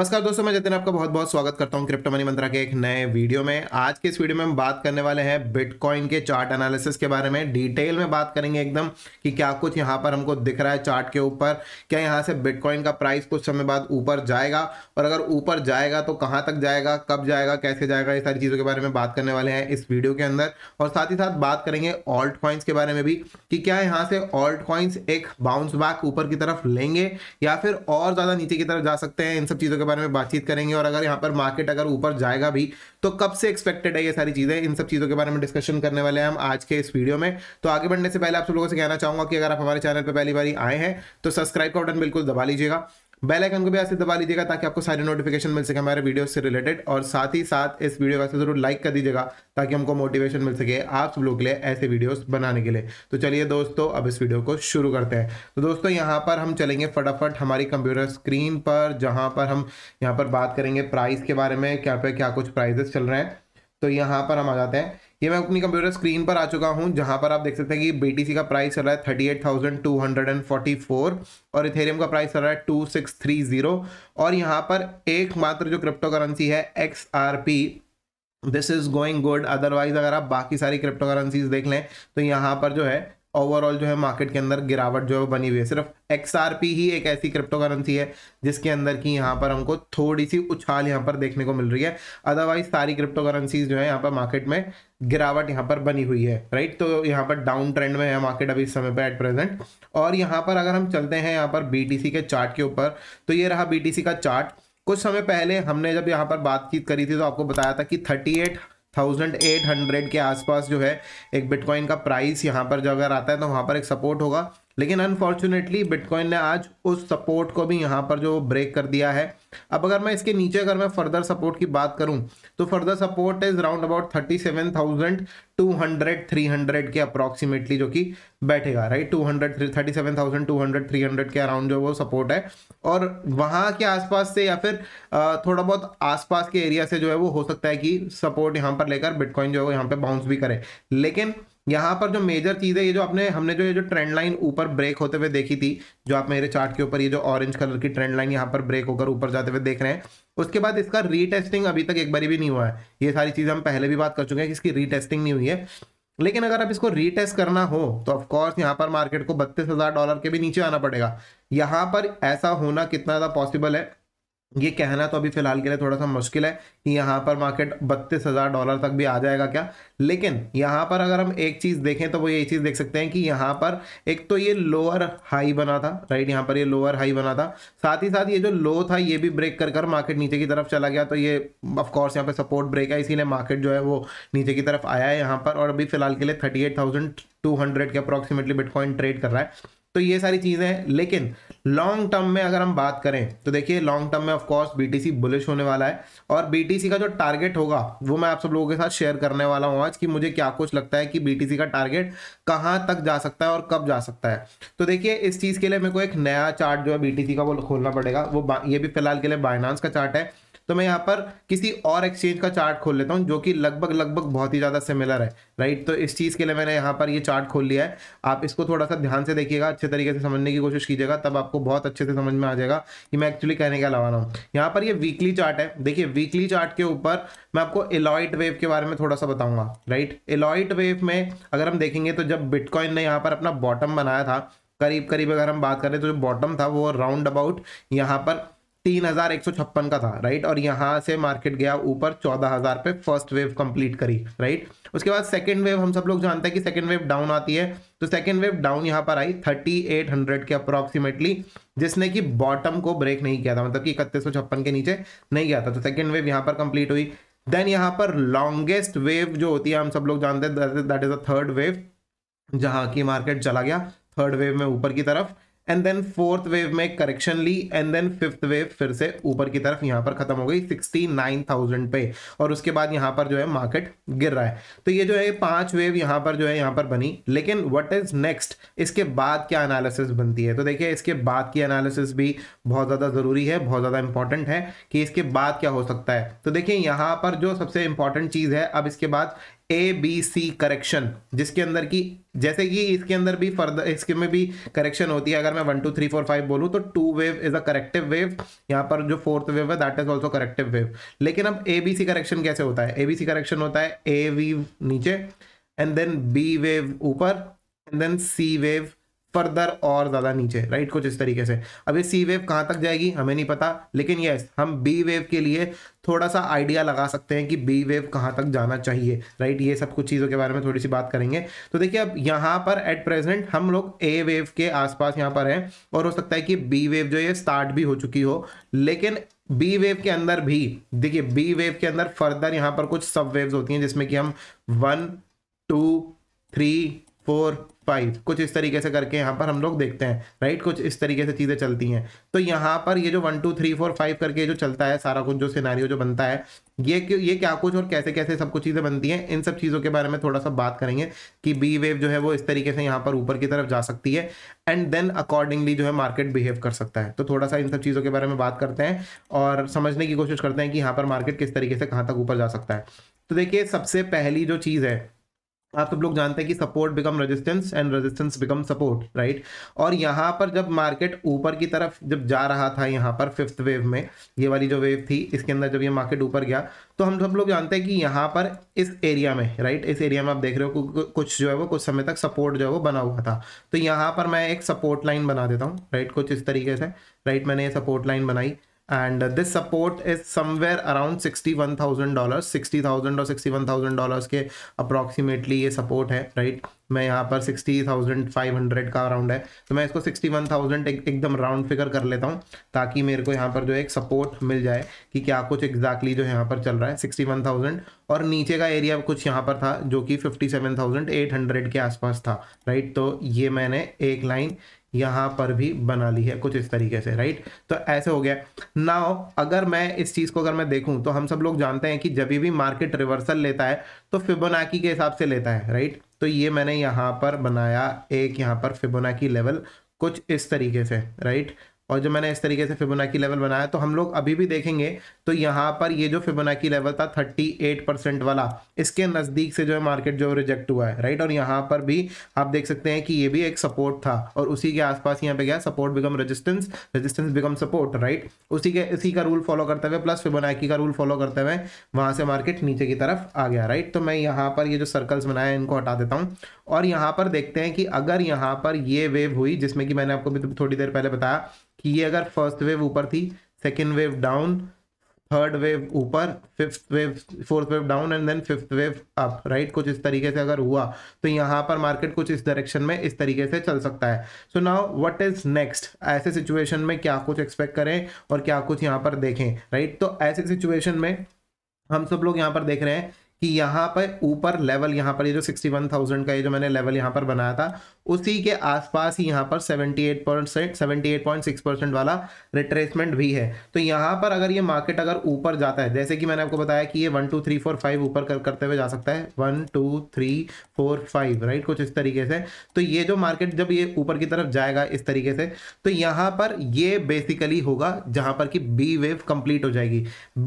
नमस्कार दोस्तों मैं जतिन आपका बहुत बहुत स्वागत करता हूं क्रिप्टो मनी मंत्रा के एक नए वीडियो में आज के इस वीडियो में हम बात करने वाले हैं बिटकॉइन के चार्ट एनालिसिस के बारे में डिटेल में बात करेंगे एकदम कि क्या कुछ यहां पर हमको दिख रहा है चार्ट के ऊपर क्या यहां से बिटकॉइन का प्राइस कुछ समय बाद ऊपर जाएगा और अगर ऊपर जाएगा तो कहाँ तक जाएगा कब जाएगा कैसे जाएगा ये सारी चीज़ों के बारे में बात करने वाले हैं इस वीडियो के अंदर और साथ ही साथ बात करेंगे ऑल्ट कॉइन्स के बारे में भी कि क्या यहाँ से ऑल्ट कॉइन्स एक बाउंस बैक ऊपर की तरफ लेंगे या फिर और ज़्यादा नीचे की तरफ जा सकते हैं इन सब चीज़ों के बारे में बातचीत करेंगे और अगर यहाँ पर मार्केट अगर ऊपर जाएगा भी तो कब से एक्सपेक्टेड है ये सारी चीज़ें इन सब चीज़ों के बारे में डिस्कशन करने वाले हैं हम आज के इस वीडियो में तो आगे बढ़ने से पहले आप सब लोगों से कहना चाहूँगा कि अगर आप हमारे चैनल पर पहली बार आए हैं तो सब्सक्राइब का बटन बिल्कुल दबा लीजिएगा बेल आइकन को भी ऐसे दबा लीजिएगा ताकि आपको सारी नोटिफिकेशन मिल सके हमारे वीडियो से रिलेटेड और साथ ही साथ इस वीडियो को जरूर लाइक कर दीजिएगा ताकि हमको मोटिवेशन मिल सके आप सब लोग के लिए ऐसे वीडियोस बनाने के लिए तो चलिए दोस्तों अब इस वीडियो को शुरू करते हैं तो दोस्तों यहाँ पर हम चलेंगे फटाफट हमारी कंप्यूटर स्क्रीन पर जहाँ पर हम यहाँ पर बात करेंगे प्राइस के बारे में क्या पे क्या कुछ प्राइजेस चल रहे हैं तो यहाँ पर हम आ जाते हैं ये मैं अपनी कंप्यूटर स्क्रीन पर आ चुका हूँ जहाँ पर आप देख सकते हैं कि बीटीसी का प्राइस चल रहा है thirty eight thousand two hundred and forty four और इथेरियम का प्राइस चल रहा है टू सिक्स थ्री जीरो और यहाँ पर एकमात्र जो क्रिप्टो करेंसी है X R P this is going good otherwise अगर आप बाकी सारी क्रिप्टो करेंसीज देख लें तो यहाँ पर जो है ओवरऑल जो है मार्केट के अंदर गिरावट जो है बनी हुई है सिर्फ एक्स ही एक ऐसी क्रिप्टो करेंसी है जिसके अंदर की यहाँ पर हमको थोड़ी सी उछाल यहाँ पर देखने को मिल रही है अदरवाइज सारी क्रिप्टो करेंसीज जो है यहाँ पर मार्केट में गिरावट यहाँ पर बनी हुई है राइट तो यहाँ पर डाउन ट्रेंड में है मार्केट अभी इस समय पर एट प्रेजेंट और यहाँ पर अगर हम चलते हैं यहाँ पर बी के चार्ट के ऊपर तो ये रहा बी का चार्ट कुछ समय पहले हमने जब यहाँ पर बातचीत करी थी तो आपको बताया था कि थर्टी थाउजेंड एट हंड्रेड के आसपास जो है एक बिटकॉइन का प्राइस यहाँ पर जो अगर आता है तो वहाँ पर एक सपोर्ट होगा लेकिन अनफॉर्चुनेटली बिटकॉइन ने आज उस सपोर्ट को भी यहाँ पर जो ब्रेक कर दिया है अब अगर मैं इसके नीचे अगर मैं फर्दर सपोर्ट की बात करूँ तो further support is round about thirty seven thousand two hundred three hundred के अप्रॉक्सीमेटली जो कि बैठेगा right two hundred thirty seven thousand two hundred three hundred के अराउंड जो वो सपोर्ट है और वहाँ के आसपास से या फिर थोड़ा बहुत आसपास के एरिया से जो है वो हो सकता है कि सपोर्ट यहाँ पर लेकर बिटकॉइन जो है वो यहाँ पर बाउंस भी करे लेकिन यहाँ पर जो मेजर चीज़ है ये जो अपने हमने जो ये जो ट्रेंड लाइन ऊपर ब्रेक होते हुए देखी थी जो आप मेरे चार्ट के ऊपर ये जो ऑरेंज कलर की ट्रेंड लाइन यहाँ पर ब्रेक होकर ऊपर जाते हुए देख रहे हैं उसके बाद इसका रीटेस्टिंग अभी तक एक बारी भी नहीं हुआ है ये सारी चीज़ हम पहले भी बात कर चुके हैं कि इसकी रीटेस्टिंग नहीं हुई है लेकिन अगर आप इसको रीटेस्ट करना हो तो ऑफकोर्स यहाँ पर मार्केट को बत्तीस डॉलर के भी नीचे आना पड़ेगा यहाँ पर ऐसा होना कितना ज़्यादा पॉसिबल है ये कहना तो अभी फिलहाल के लिए थोड़ा सा मुश्किल है कि यहाँ पर मार्केट बत्तीस हज़ार डॉलर तक भी आ जाएगा क्या लेकिन यहाँ पर अगर हम एक चीज़ देखें तो वो ये चीज़ देख सकते हैं कि यहाँ पर एक तो ये लोअर हाई बना था राइट यहाँ पर ये लोअर हाई बना था साथ ही साथ ये जो लो था ये भी ब्रेक कर कर मार्केट नीचे की तरफ चला गया तो ये ऑफकोर्स यहाँ पर सपोर्ट ब्रेक है इसीलिए मार्केट जो है वो नीचे की तरफ आया है यहाँ पर और अभी फिलहाल के लिए thirty eight thousand two hundred के अप्रॉक्सीमेटली बिटकॉइन ट्रेड कर रहा है तो ये सारी चीज़ें लेकिन लॉन्ग टर्म में अगर हम बात करें तो देखिए लॉन्ग टर्म में ऑफ कोर्स बीटीसी बुलिश होने वाला है और बीटीसी का जो टारगेट होगा वो मैं आप सब लोगों के साथ शेयर करने वाला हूँ आज कि मुझे क्या कुछ लगता है कि बीटीसी का टारगेट कहाँ तक जा सकता है और कब जा सकता है तो देखिए इस चीज़ के लिए मेरे को एक नया चार्ट जो है बीटीसी का वो खोलना पड़ेगा वो ये भी फिलहाल के लिए बाइनांस का चार्ट है तो मैं यहाँ पर किसी और एक्सचेंज का चार्ट खोल लेता हूँ जो कि लगभग लगभग बहुत ही ज़्यादा सिमिलर है राइट तो इस चीज़ के लिए मैंने यहाँ पर ये चार्ट खोल लिया है आप इसको थोड़ा सा ध्यान से देखिएगा अच्छे तरीके से समझने की कोशिश कीजिएगा तब आपको बहुत अच्छे से समझ में आ जाएगा कि मैं एक्चुअली कहने क्या लगाना हूँ यहाँ पर ये वीकली चार्ट है देखिए वीकली चार्ट के ऊपर मैं आपको एलॉइट वेव के बारे में थोड़ा सा बताऊँगा राइट एलॉइट वेव में अगर हम देखेंगे तो जब बिटकॉइन ने यहाँ पर अपना बॉटम बनाया था करीब करीब अगर हम बात करें तो जो बॉटम था वो राउंड अबाउट यहाँ पर तीन हजार एक सौ छप्पन का था राइट और यहाँ से मार्केट गया ऊपर चौदह हजार पे फर्स्ट वेव कंप्लीट करी राइट उसके बाद सेकेंड वेव हम सब लोग जानते हैं कि सेकेंड वेव डाउन आती है तो सेकंड वेव डाउन यहाँ पर आई थर्टी एट हंड्रेड के अप्रोक्सीमेटली जिसने कि बॉटम को ब्रेक नहीं किया था मतलब कि इकतीस सौ छप्पन के नीचे नहीं गया था तो सेकेंड वेव यहाँ पर कंप्लीट हुई देन यहाँ पर लॉन्गेस्ट वेव जो होती है हम सब लोग जानते हैं that is a third wave जहाँ की मार्केट चला गया थर्ड वेव में ऊपर की तरफ एंड देन फोर्थ वेव में करेक्शन ली एंड देन फिफ्थ वेव फिर से ऊपर की तरफ यहां पर खत्म हो गई सिक्सटी नाइन थाउजेंड पे और उसके बाद यहां पर जो है मार्केट गिर रहा है तो ये जो है पांच वेव यहां पर जो है यहां पर बनी लेकिन व्हाट इज नेक्स्ट इसके बाद क्या एनालिसिस बनती है तो देखिए इसके बाद की एनालिसिस भी बहुत ज़्यादा ज़रूरी है बहुत ज़्यादा इंपॉर्टेंट है कि इसके बाद क्या हो सकता है तो देखिए यहां पर जो सबसे इंपॉर्टेंट चीज़ है अब इसके बाद ए बी सी करेक्शन जिसके अंदर की जैसे कि इसके अंदर भी फर्दर इसके में भी करेक्शन होती है अगर मैं one two three four five बोलूँ तो two wave is a corrective wave यहाँ पर जो फोर्थ वेव है that is also corrective wave लेकिन अब ए बी सी करेक्शन कैसे होता है ए बी सी करेक्शन होता है ए वी नीचे एंड देन बी वेव ऊपर and then C wave further और ज़्यादा नीचे राइट कुछ इस तरीके से अब ये सी वेव कहाँ तक जाएगी हमें नहीं पता लेकिन यस हम बी वेव के लिए थोड़ा सा आइडिया लगा सकते हैं कि बी वेव कहाँ तक जाना चाहिए राइट ये सब कुछ चीज़ों के बारे में थोड़ी सी बात करेंगे तो देखिए अब यहाँ पर एट प्रेजेंट हम लोग ए वेव के आसपास यहाँ पर हैं और हो सकता है कि बी वेव जो है स्टार्ट भी हो चुकी हो लेकिन बी वेव के अंदर भी देखिए बी वेव के अंदर फर्दर यहाँ पर कुछ सब वेव्स होती हैं जिसमें कि हम one two three four five कुछ इस तरीके से करके यहाँ पर हम लोग देखते हैं राइट कुछ इस तरीके से चीज़ें चलती हैं तो यहाँ पर ये जो one two three four five करके जो चलता है सारा कुछ जो सिनारियो जो बनता है ये ये क्या कुछ और कैसे कैसे सब कुछ चीज़ें बनती हैं इन सब चीज़ों के बारे में थोड़ा सा बात करेंगे कि बी वेव जो है वो इस तरीके से यहाँ पर ऊपर की तरफ जा सकती है एंड देन अकॉर्डिंगली जो है मार्केट बिहेव कर सकता है तो थोड़ा सा इन सब चीज़ों के बारे में बात करते हैं और समझने की कोशिश करते हैं कि यहाँ पर मार्केट किस तरीके से कहाँ तक ऊपर जा सकता है तो देखिए सबसे पहली जो चीज़ है आप सब लोग जानते हैं कि support become resistance and resistance become support right और यहाँ पर जब मार्केट ऊपर की तरफ जब जा रहा था यहाँ पर फिफ्थ वेव में ये वाली जो वेव थी इसके अंदर जब ये मार्केट ऊपर गया तो हम सब लोग जानते हैं कि यहाँ पर इस एरिया में राइट इस एरिया में आप देख रहे हो कुछ जो है वो कुछ समय तक सपोर्ट जो है वो बना हुआ था तो यहाँ पर मैं एक सपोर्ट लाइन बना देता हूँ राइट कुछ इस तरीके से राइट मैंने ये सपोर्ट लाइन बनाई and this support is somewhere around sixty one और dollars के approximately ये support है right मैं यहाँ पर हंड्रेड का अराउंड है तो मैं इसको वन एक, एकदम राउंड फिगर कर लेता हूँ ताकि मेरे को यहाँ पर जो एक सपोर्ट मिल जाए कि क्या कुछ एग्जैक्टली exactly जो यहाँ पर चल रहा है थाउजेंड और नीचे का एरिया कुछ यहाँ पर था जो कि हंड्रेड के आसपास था राइट तो ये मैंने एक लाइन यहां पर भी बना ली है कुछ इस तरीके से राइट तो ऐसे हो गया नाउ अगर मैं इस चीज़ को अगर मैं देखूं तो हम सब लोग जानते हैं कि जब भी मार्केट रिवर्सल लेता है तो फिबोनाकी के हिसाब से लेता है राइट तो ये मैंने यहां पर बनाया एक यहां पर फिबोनाकी लेवल कुछ इस तरीके से राइट और जब मैंने इस तरीके से फिबोनाकी लेवल बनाया तो हम लोग अभी भी देखेंगे तो यहाँ पर ये जो फिबोनाची लेवल था 38 परसेंट वाला इसके नज़दीक से जो है मार्केट जो रिजेक्ट हुआ है राइट और यहाँ पर भी आप देख सकते हैं कि ये भी एक सपोर्ट था और उसी के आसपास यहाँ पे गया support become resistance resistance become support right उसी के इसी का रूल फॉलो करते हुए प्लस फिबोनाची का रूल फॉलो करते हुए वहाँ से मार्केट नीचे की तरफ आ गया राइट तो मैं यहाँ पर ये जो सर्कल्स बनाए इनको हटा देता हूँ और यहाँ पर देखते हैं कि अगर यहाँ पर ये वेव हुई जिसमें कि मैंने आपको भी थोड़ी देर पहले बताया कि ये अगर फर्स्ट वेव ऊपर थी second wave down third wave ऊपर fifth wave fourth wave down and then fifth wave up right कुछ इस तरीके से अगर हुआ तो यहाँ पर मार्केट कुछ इस डायरेक्शन में इस तरीके से चल सकता है so now what is next ऐसे सिचुएशन में क्या कुछ एक्सपेक्ट करें और क्या कुछ यहाँ पर देखें राइट right? तो ऐसे सिचुएशन में हम सब लोग यहाँ पर देख रहे हैं कि यहाँ पर ऊपर लेवल यहाँ पर ये यह जो थाउजेंड का ये जो मैंने लेवल यहाँ पर बनाया था उसी के आसपास ही यहाँ पर 78.6 परसेंट वाला रिट्रेसमेंट भी है तो यहाँ पर अगर ये मार्केट अगर ऊपर जाता है जैसे कि मैंने आपको बताया कि ये one two three four five ऊपर कर, करते हुए जा सकता है one two three four five right कुछ इस तरीके से तो ये जो मार्केट जब ये ऊपर की तरफ जाएगा इस तरीके से तो यहाँ पर ये बेसिकली होगा जहाँ पर कि बी वेव कंप्लीट हो जाएगी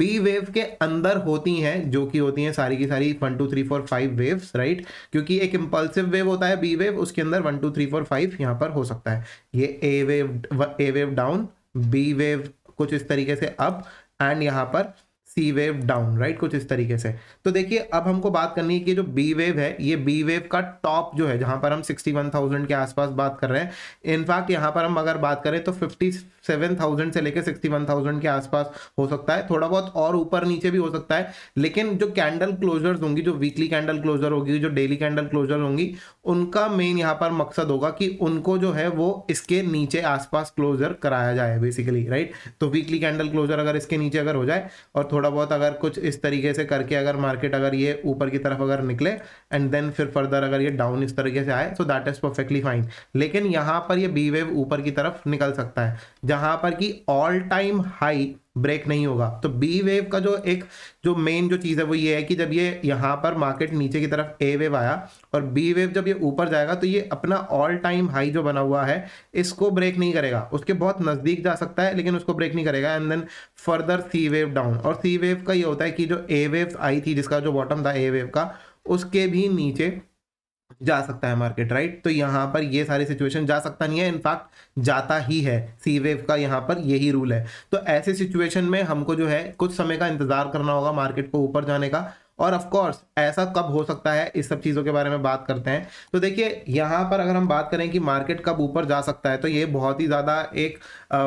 बी वेव के अंदर होती हैं जो कि होती हैं सारी की सारी one two three four five waves right क्योंकि एक इम्पल्सिव वेव होता है बी वेव उसके अंदर one two three four five यहाँ पर हो सकता है ये A wave A wave down B wave कुछ इस तरीके से अप एंड यहाँ पर सी वेव डाउन राइट कुछ इस तरीके से तो देखिए अब हमको बात करनी है कि जो बी वेव है ये बी वेव का टॉप जो है जहां पर हम 61,000 के आसपास बात कर रहे हैं इनफैक्ट यहाँ पर हम अगर बात करें तो 57,000 से लेकर 61,000 के आसपास हो सकता है थोड़ा बहुत और ऊपर नीचे भी हो सकता है लेकिन जो कैंडल क्लोजर होंगी जो वीकली कैंडल क्लोजर होगी जो डेली कैंडल क्लोजर होंगी उनका मेन यहाँ पर मकसद होगा कि उनको जो है वो इसके नीचे आसपास क्लोजर कराया जाए बेसिकली राइट तो वीकली कैंडल क्लोजर अगर इसके नीचे अगर हो जाए और थोड़ा थोड़ा बहुत अगर कुछ इस तरीके से करके अगर मार्केट अगर ये ऊपर की तरफ अगर निकले एंड देन फिर फर्दर अगर ये डाउन इस तरीके से आए so that is perfectly fine लेकिन यहाँ पर ये बी वेव ऊपर की तरफ निकल सकता है जहाँ पर कि ऑल टाइम हाई ब्रेक नहीं होगा तो बी वेव का जो एक जो मेन जो चीज़ है वो ये है कि जब ये यहाँ पर मार्केट नीचे की तरफ ए वेव आया और बी वेव जब ये ऊपर जाएगा तो ये अपना ऑल टाइम हाई जो बना हुआ है इसको ब्रेक नहीं करेगा उसके बहुत नज़दीक जा सकता है लेकिन उसको ब्रेक नहीं करेगा and then further C wave down और सी वेव का ये होता है कि जो ए वेव आई थी जिसका जो बॉटम था ए वेव का उसके भी नीचे जा सकता है मार्केट राइट तो यहाँ पर ये सारी सिचुएशन जा सकता नहीं है इनफैक्ट जाता ही है सी वेव का यहाँ पर यही रूल है तो ऐसे सिचुएशन में हमको जो है कुछ समय का इंतजार करना होगा मार्केट को ऊपर जाने का और ऑफ कोर्स ऐसा कब हो सकता है इस सब चीज़ों के बारे में बात करते हैं तो देखिए यहाँ पर अगर हम बात करें कि मार्केट कब ऊपर जा सकता है तो ये बहुत ही ज़्यादा एक आ,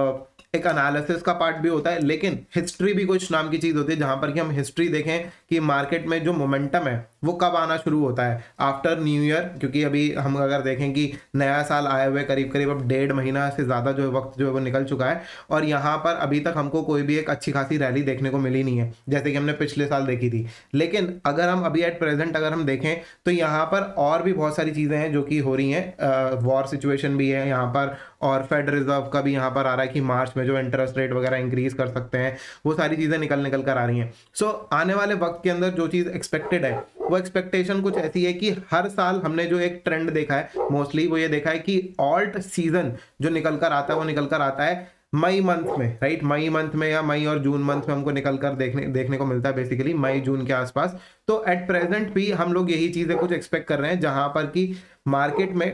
एक एनालिसिस का पार्ट भी होता है लेकिन हिस्ट्री भी कुछ नाम की चीज़ होती है जहाँ पर कि हम हिस्ट्री देखें कि मार्केट में जो मोमेंटम है वो कब आना शुरू होता है आफ्टर न्यू ईयर क्योंकि अभी हम अगर देखें कि नया साल आए हुए करीब करीब अब डेढ़ महीना से ज़्यादा जो वक्त जो है वो निकल चुका है और यहाँ पर अभी तक हमको कोई भी एक अच्छी खासी रैली देखने को मिली नहीं है जैसे कि हमने पिछले साल देखी थी लेकिन अगर हम अभी एट प्रेजेंट अगर हम देखें तो यहाँ पर और भी बहुत सारी चीज़ें हैं जो कि हो रही हैं वॉर सिचुएशन भी है यहाँ पर और फेड रिजर्व का भी यहाँ पर आ रहा है कि मार्च में जो इंटरेस्ट रेट वगैरह इंक्रीज कर सकते हैं वो सारी चीज़ें निकल निकल कर आ रही हैं सो so, आने वाले वक्त के अंदर जो चीज़ एक्सपेक्टेड है वो एक्सपेक्टेशन कुछ ऐसी है कि हर साल हमने जो एक ट्रेंड देखा है मोस्टली वो ये देखा है कि ऑल्ट सीजन जो निकल कर आता है वो निकल कर आता है मई मंथ में राइट मई मंथ में या मई और जून मंथ में हमको निकल कर देखने देखने को मिलता है बेसिकली मई जून के आसपास तो एट प्रेजेंट भी हम लोग यही चीज़ें कुछ एक्सपेक्ट कर रहे हैं जहां पर कि मार्केट में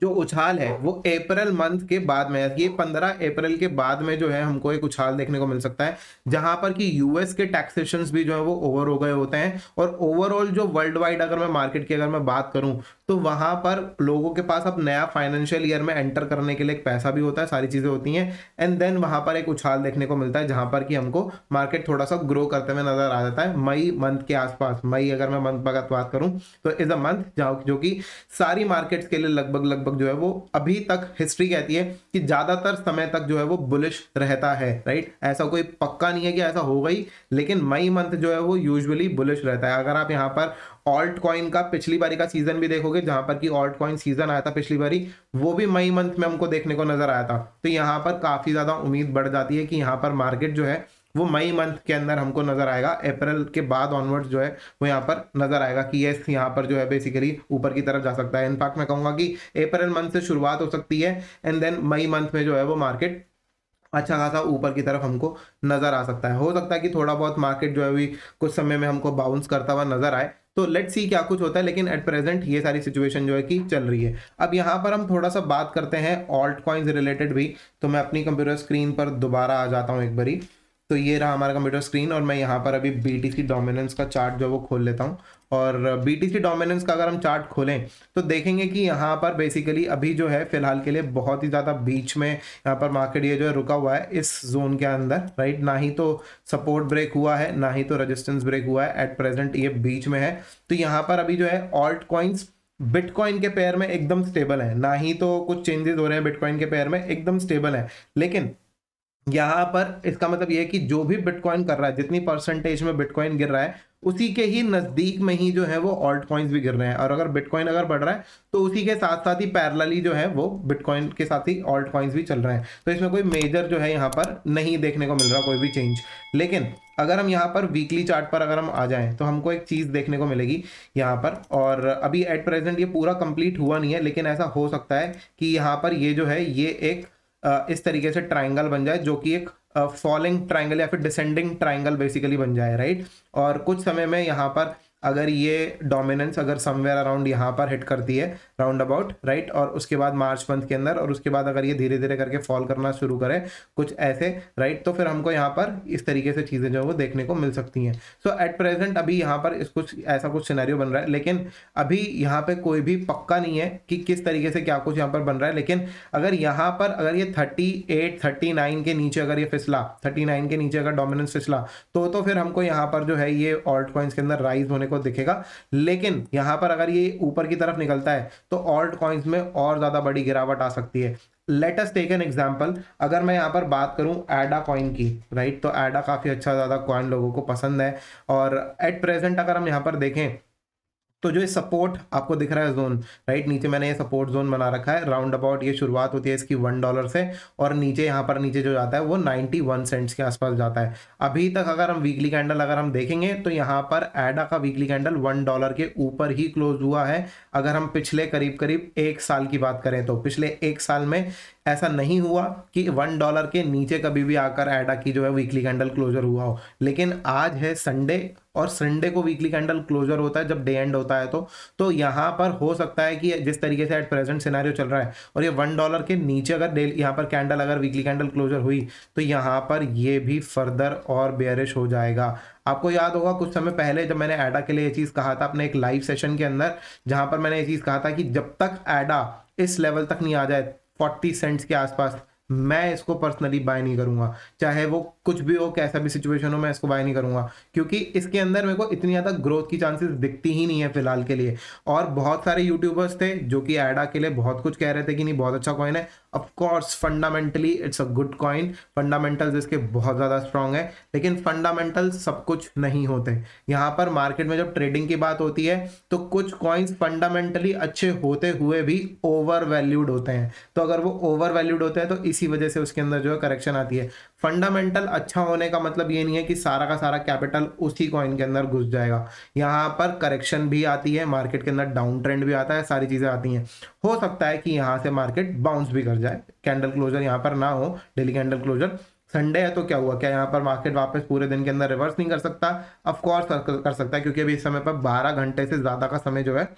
जो उछाल है वो अप्रैल मंथ के बाद में ये पंद्रह अप्रैल के बाद में जो है हमको एक उछाल देखने को मिल सकता है जहां पर कि यूएस के टैक्सेशन भी जो है वो ओवर हो गए होते हैं और ओवरऑल जो वर्ल्ड वाइड अगर मैं मार्केट की अगर मैं बात करूं तो वहां पर लोगों के पास अब नया फाइनेंशियल ईयर में एंटर करने के लिए एक पैसा भी होता है सारी चीजें होती हैं एंड देन वहां पर एक उछाल देखने को मिलता है जहां पर कि हमको मार्केट थोड़ा सा ग्रो करते हुए नजर आ जाता है मई मंथ के आसपास मई अगर मैं मंथ बात करूं तो इज अ मंथ जो कि सारी मार्केट्स के लिए लगभग लगभग लगभग जो है वो अभी तक हिस्ट्री कहती है कि ज़्यादातर समय तक जो है वो बुलिश रहता है राइट ऐसा कोई पक्का नहीं है कि ऐसा हो गई लेकिन मई मंथ जो है वो यूजुअली बुलिश रहता है अगर आप यहाँ पर ऑल्ट कॉइन का पिछली बारी का सीजन भी देखोगे जहां पर कि ऑल्ट कॉइन सीजन आया था पिछली बारी वो भी मई मंथ में हमको देखने को नजर आया था तो यहाँ पर काफी ज्यादा उम्मीद बढ़ जाती है कि यहाँ पर मार्केट जो है वो मई मंथ के अंदर हमको नज़र आएगा अप्रैल के बाद ऑनवर्ड्स जो है वो यहाँ पर नज़र आएगा कि यस यहाँ पर जो है बेसिकली ऊपर की तरफ जा सकता है इनफैक्ट मैं कहूँगा कि अप्रैल मंथ से शुरुआत हो सकती है एंड देन मई मंथ में जो है वो मार्केट अच्छा खासा ऊपर की तरफ हमको नज़र आ सकता है हो सकता है कि थोड़ा बहुत मार्केट जो है भी कुछ समय में हमको बाउंस करता हुआ नज़र आए तो लेट सी क्या कुछ होता है लेकिन एट प्रेजेंट ये सारी सिचुएशन जो है कि चल रही है अब यहाँ पर हम थोड़ा सा बात करते हैं ऑल्ट कॉइन्स रिलेटेड भी तो मैं अपनी कंप्यूटर स्क्रीन पर दोबारा आ जाता हूँ एक बारी तो ये रहा हमारा कंप्यूटर स्क्रीन और मैं यहाँ पर अभी बी टी डोमिनेंस का चार्ट जो वो खोल लेता हूँ और बी टी डोमिनेंस का अगर हम चार्ट खोलें तो देखेंगे कि यहाँ पर बेसिकली अभी जो है फिलहाल के लिए बहुत ही ज़्यादा बीच में यहाँ पर मार्केट ये जो है रुका हुआ है इस जोन के अंदर राइट ना ही तो सपोर्ट ब्रेक हुआ है ना ही तो रजिस्टेंस ब्रेक हुआ है एट प्रेजेंट ये बीच में है तो यहाँ पर अभी जो है ऑल्ट कॉइन्स बिटकॉइन के पेयर में एकदम स्टेबल है ना ही तो कुछ चेंजेस हो रहे हैं बिटकॉइन के पेयर में एकदम स्टेबल है लेकिन यहाँ पर इसका मतलब ये है कि जो भी बिटकॉइन कर रहा है जितनी परसेंटेज में बिटकॉइन गिर रहा है उसी के ही नज़दीक में ही जो है वो ऑल्ट कॉइन्स भी गिर रहे हैं और अगर बिटकॉइन अगर बढ़ रहा है तो उसी के साथ साथ ही पैरलली जो है वो बिटकॉइन के साथ ही ऑल्ट कॉइन्स भी चल रहे हैं तो इसमें कोई मेजर जो है यहाँ पर नहीं देखने को मिल रहा कोई भी चेंज लेकिन अगर हम यहाँ पर वीकली चार्ट पर अगर हम आ जाएं तो हमको एक चीज़ देखने को मिलेगी यहाँ पर और अभी एट प्रेजेंट ये पूरा कंप्लीट हुआ नहीं है लेकिन ऐसा हो सकता है कि यहाँ पर ये जो है ये एक इस तरीके से ट्राइंगल बन जाए जो कि एक फॉलिंग ट्राइंगल या फिर डिसेंडिंग ट्राइंगल बेसिकली बन जाए राइट और कुछ समय में यहाँ पर अगर ये डोमिनेंस अगर समवेयर अराउंड यहाँ पर हिट करती है राउंड अबाउट राइट और उसके बाद मार्च मंथ के अंदर और उसके बाद अगर ये धीरे धीरे करके फॉल करना शुरू करे कुछ ऐसे राइट right? तो फिर हमको यहाँ पर इस तरीके से चीज़ें जो है वो देखने को मिल सकती हैं सो एट प्रेजेंट अभी यहाँ पर इस कुछ ऐसा कुछ सिनेरियो बन रहा है लेकिन अभी यहाँ पर कोई भी पक्का नहीं है कि किस तरीके से क्या कुछ यहाँ पर बन रहा है लेकिन अगर यहाँ पर अगर ये थर्टी एट थर्टी नाइन के नीचे अगर ये फिसला थर्टी नाइन के नीचे अगर डोमिनेंस फिसला तो तो फिर हमको यहाँ पर जो है ये ऑल्ट कॉइन्स के अंदर राइज होने को दिखेगा लेकिन यहां पर अगर ये ऊपर की तरफ निकलता है तो ऑल्ट कॉइन्स में और ज़्यादा बड़ी गिरावट आ सकती है लेटेस्ट टेक एन एग्जाम्पल अगर मैं यहाँ पर बात करूँ एडा कॉइन की राइट तो एडा काफ़ी अच्छा ज़्यादा कॉइन लोगों को पसंद है और एट प्रेजेंट अगर हम यहाँ पर देखें तो जो सपोर्ट आपको दिख रहा है जोन राइट नीचे मैंने ये सपोर्ट जोन बना रखा है राउंड अबाउट ये शुरुआत होती है इसकी वन डॉलर से और नीचे यहाँ पर नीचे जो जाता है वो नाइन्टी वन सेंट्स के आसपास जाता है अभी तक अगर हम वीकली कैंडल अगर हम देखेंगे तो यहाँ पर एडा का वीकली कैंडल वन डॉलर के ऊपर ही क्लोज हुआ है अगर हम पिछले करीब करीब एक साल की बात करें तो पिछले एक साल में ऐसा नहीं हुआ कि वन डॉलर के नीचे कभी भी आकर एडा की जो है वीकली कैंडल क्लोजर हुआ हो लेकिन आज है संडे और संडे को वीकली कैंडल क्लोजर होता है जब डे एंड होता है तो तो यहाँ पर हो सकता है कि जिस तरीके से एट प्रेजेंट सिनारियो चल रहा है और ये वन डॉलर के नीचे अगर डेली यहाँ पर कैंडल अगर वीकली कैंडल क्लोजर हुई तो यहाँ पर ये भी फर्दर और बेरिश हो जाएगा आपको याद होगा कुछ समय पहले जब मैंने एडा के लिए ये चीज़ कहा था अपने एक लाइव सेशन के अंदर जहाँ पर मैंने ये चीज़ कहा था कि जब तक एडा इस लेवल तक नहीं आ जाए फोर्टी सेंट्स के आसपास मैं इसको पर्सनली बाय नहीं करूंगा चाहे वो कुछ भी हो कैसा भी सिचुएशन हो मैं इसको बाय नहीं करूंगा क्योंकि इसके अंदर मेरे को इतनी ज़्यादा ग्रोथ की चांसेस दिखती ही नहीं है फिलहाल के लिए और बहुत सारे यूट्यूबर्स थे जो कि एडा के लिए बहुत कुछ कह रहे थे कि नहीं बहुत अच्छा कॉइन है of course fundamentally it's a good coin fundamental इसके बहुत ज़्यादा स्ट्रांग है लेकिन फंडामेंटल सब कुछ नहीं होते यहाँ पर मार्केट में जब ट्रेडिंग की बात होती है तो कुछ कॉइन्स फंडामेंटली अच्छे होते हुए भी ओवर वैल्यूड होते हैं तो अगर वो ओवर वैल्यूड होते हैं तो इसी वजह से उसके अंदर जो है करेक्शन आती है फंडामेंटल अच्छा होने का मतलब ये नहीं है कि सारा का सारा कैपिटल उसी कॉइन के अंदर घुस जाएगा यहाँ पर करेक्शन भी आती है मार्केट के अंदर डाउन ट्रेंड भी आता है सारी चीज़ें आती हैं हो सकता है कि यहाँ से मार्केट बाउंस भी कर जाए कैंडल क्लोजर यहाँ पर ना हो डेली कैंडल क्लोजर संडे है तो क्या हुआ क्या यहाँ पर मार्केट वापस पूरे दिन के अंदर रिवर्स नहीं कर सकता अफकोर्स कर सकता है क्योंकि अभी इस समय पर बारह घंटे से ज़्यादा का समय जो है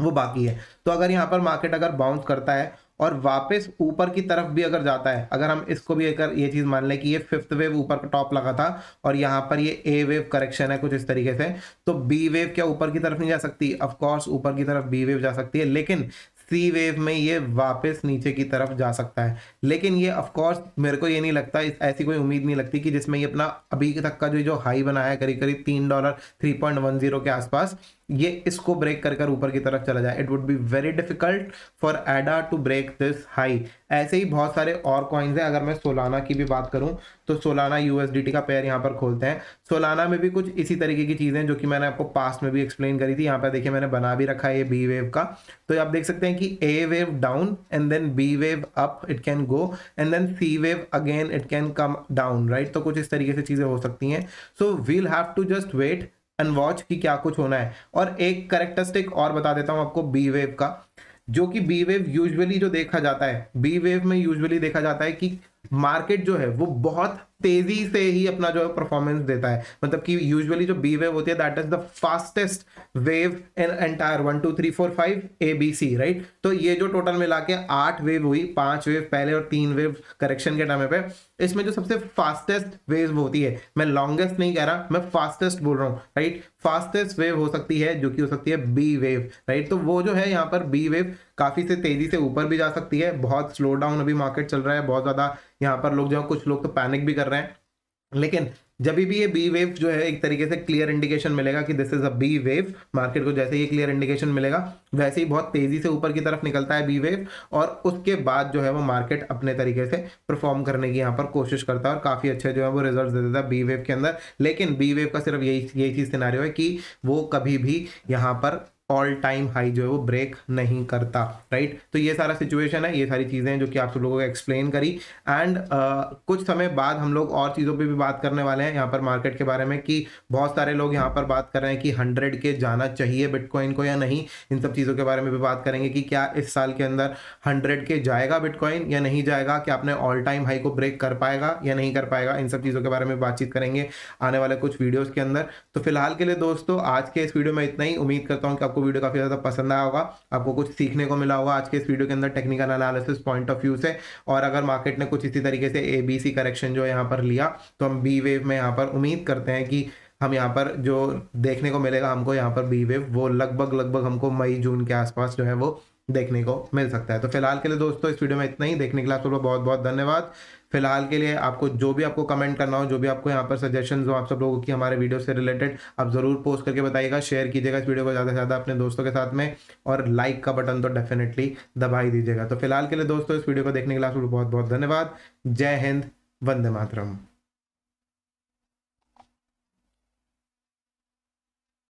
वो बाकी है तो अगर यहाँ पर मार्केट अगर बाउंस करता है और वापस ऊपर की तरफ भी अगर जाता है अगर हम इसको भी अगर ये चीज़ मान लें कि ये फिफ्थ वेव ऊपर का टॉप लगा था और यहाँ पर ये ए वेव करेक्शन है कुछ इस तरीके से तो बी वेव क्या ऊपर की तरफ नहीं जा सकती ऑफकोर्स ऊपर की तरफ बी वेव जा सकती है लेकिन सी वेव में ये वापस नीचे की तरफ जा सकता है लेकिन ये ऑफकोर्स मेरे को ये नहीं लगता ऐसी कोई उम्मीद नहीं लगती कि जिसमें ये अपना अभी तक का जो जो हाई बनाया है करीब करीब तीन dollar three point one zero के आसपास ये इसको ब्रेक कर कर ऊपर की तरफ चला जाए it would be very difficult for ADA to break this high ऐसे ही बहुत सारे और कॉइन्स हैं अगर मैं सोलाना की भी बात करूं तो सोलाना यूएसडीटी का पेयर यहां पर खोलते हैं सोलाना में भी कुछ इसी तरीके की चीज़ें जो कि मैंने आपको पास्ट में भी एक्सप्लेन करी थी यहाँ पर देखिए मैंने बना भी रखा है ये बी वेव का तो आप देख सकते हैं कि A wave down and then B wave up it can go and then C wave again it can come down right तो कुछ इस तरीके से चीज़ें हो सकती हैं so we'll have to just wait and watch की क्या कुछ होना है और एक करेक्टरिस्टिक और बता देता हूँ आपको बी वेव का जो कि बी वेव यूजुअली जो देखा जाता है बी वेव में यूजुअली देखा जाता है कि मार्केट जो है वो बहुत तेजी से ही अपना जो है परफॉर्मेंस देता है मतलब कि यूजुअली जो बी वेव होती है that is the fastest wave in entire one two three four five A B C right तो ये जो टोटल मिला के आठ वेव हुई पांच वेव पहले और तीन वेव करेक्शन के टाइम पे इसमें जो सबसे फास्टेस्ट वेव होती है मैं लॉन्गेस्ट नहीं कह रहा मैं फास्टेस्ट बोल रहा हूँ राइट फास्टेस्ट वेव हो सकती है जो कि हो सकती है बी वेव राइट तो वो जो है यहाँ पर बी वेव काफ़ी से तेज़ी से ऊपर भी जा सकती है बहुत स्लो डाउन अभी मार्केट चल रहा है बहुत ज़्यादा यहाँ पर लोग जो है कुछ लोग तो पैनिक भी कर रहे हैं लेकिन जब भी ये बी वेव जो है एक तरीके से क्लियर इंडिकेशन मिलेगा कि this is a B wave market को जैसे ही क्लियर इंडिकेशन मिलेगा वैसे ही बहुत तेजी से ऊपर की तरफ निकलता है बी वेव और उसके बाद जो है वो मार्केट अपने तरीके से परफॉर्म करने की यहाँ पर कोशिश करता है और काफ़ी अच्छे जो है वो रिजल्ट दे देता है बी वेव के अंदर लेकिन बी वेव का सिर्फ यही यही चीज़ सिनारियो है कि वो कभी भी यहाँ पर ऑल टाइम हाई जो है वो ब्रेक नहीं करता राइट तो ये सारा सिचुएशन है ये सारी चीज़ें हैं जो कि आप सब लोगों को एक्सप्लेन करी एंड uh, कुछ समय बाद हम लोग और चीज़ों पे भी बात करने वाले हैं यहाँ पर मार्केट के बारे में कि बहुत सारे लोग यहाँ पर बात कर रहे हैं कि हंड्रेड के जाना चाहिए बिटकॉइन को या नहीं इन सब चीज़ों के बारे में भी बात करेंगे कि क्या इस साल के अंदर हंड्रेड के जाएगा बिटकॉइन या नहीं जाएगा क्या आपने ऑल टाइम हाई को ब्रेक कर पाएगा या नहीं कर पाएगा इन सब चीज़ों के बारे में बातचीत करेंगे आने वाले कुछ वीडियोज़ के अंदर तो फिलहाल के लिए दोस्तों आज के इस वीडियो में इतना ही उम्मीद करता हूँ कि आपको वीडियो काफ़ी ज़्यादा पसंद आया होगा आपको कुछ सीखने को मिला होगा आज के इस वीडियो के अंदर technical analysis point of view से और अगर मार्केट ने कुछ इसी तरीके से ए बी सी करेक्शन जो यहाँ पर लिया तो हम बी वेव में यहाँ पर उम्मीद करते हैं कि हम यहाँ पर जो देखने को मिलेगा हमको यहाँ पर बी वेव वो लगभग लगभग हमको मई जून के आसपास जो है वो देखने को मिल सकता है तो फिलहाल के लिए दोस्तों इस वीडियो में इतना ही देखने के लिए आप सबको बहुत बहुत धन्यवाद फिलहाल के लिए आपको जो भी आपको कमेंट करना हो जो भी आपको यहाँ पर सजेशन हो आप सब लोगों की हमारे वीडियो से रिलेटेड आप ज़रूर पोस्ट करके बताइएगा शेयर कीजिएगा इस वीडियो को ज़्यादा से ज़्यादा अपने दोस्तों के साथ में और लाइक का बटन तो डेफिनेटली दबा ही दीजिएगा तो फिलहाल के लिए दोस्तों इस वीडियो को देखने के लिए आप बहुत बहुत धन्यवाद जय हिंद वंदे मातरम